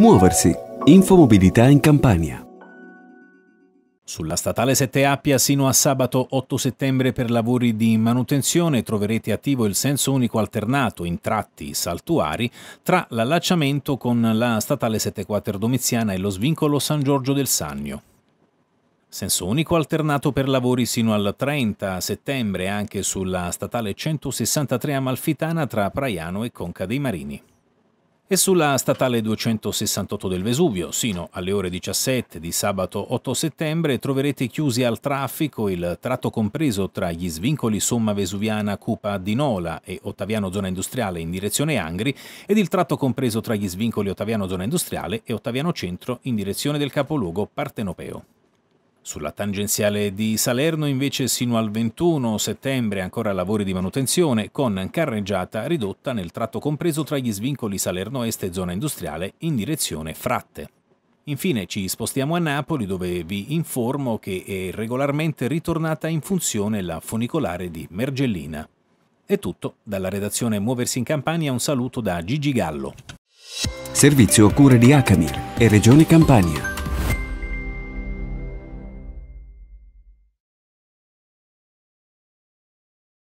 Muoversi. Infomobilità in Campania. Sulla statale 7 Appia sino a sabato 8 settembre per lavori di manutenzione troverete attivo il senso unico alternato in tratti saltuari tra l'allacciamento con la statale 7 Quater Domiziana e lo svincolo San Giorgio del Sannio. Senso unico alternato per lavori sino al 30 settembre anche sulla statale 163 Amalfitana tra Praiano e Conca dei Marini e sulla statale 268 del Vesuvio, sino alle ore 17 di sabato 8 settembre, troverete chiusi al traffico il tratto compreso tra gli svincoli Somma Vesuviana Cupa di Nola e Ottaviano Zona Industriale in direzione Angri ed il tratto compreso tra gli svincoli Ottaviano Zona Industriale e Ottaviano Centro in direzione del capoluogo partenopeo. Sulla tangenziale di Salerno invece sino al 21 settembre ancora lavori di manutenzione con carreggiata ridotta nel tratto compreso tra gli svincoli Salerno Est e zona industriale in direzione Fratte. Infine ci spostiamo a Napoli dove vi informo che è regolarmente ritornata in funzione la funicolare di Mergellina. È tutto, dalla redazione Muoversi in Campania un saluto da Gigi Gallo. Servizio a cure di Acamir e Regione Campania.